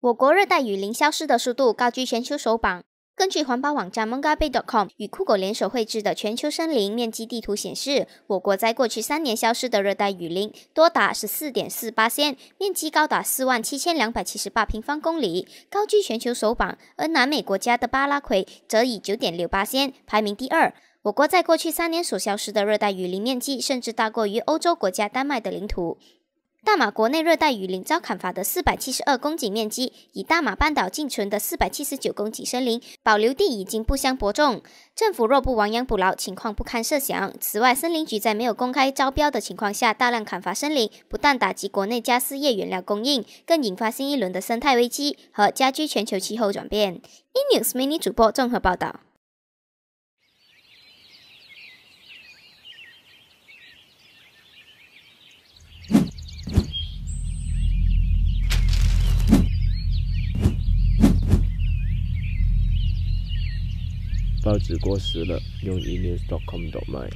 我国热带雨林消失的速度高居全球首榜。根据环保网站 Mongabay.com 与酷狗联手绘制的全球森林面积地图显示，我国在过去三年消失的热带雨林多达十四点四八千，面积高达四万七千两百七十八平方公里，高居全球首榜。而南美国家的巴拉奎则以九点六八千排名第二。我国在过去三年所消失的热带雨林面积，甚至大过于欧洲国家丹麦的领土。大马国内热带雨林遭砍伐的四百七十二公顷面积，以大马半岛仅存的四百七十九公顷森林保留地已经不相伯仲。政府若不亡羊补牢，情况不堪设想。此外，森林局在没有公开招标的情况下大量砍伐森林，不但打击国内加私业原料供应，更引发新一轮的生态危机和加剧全球气候转变。Inews mini 主播综合报道。报纸过时了，用 e news dot com dot my。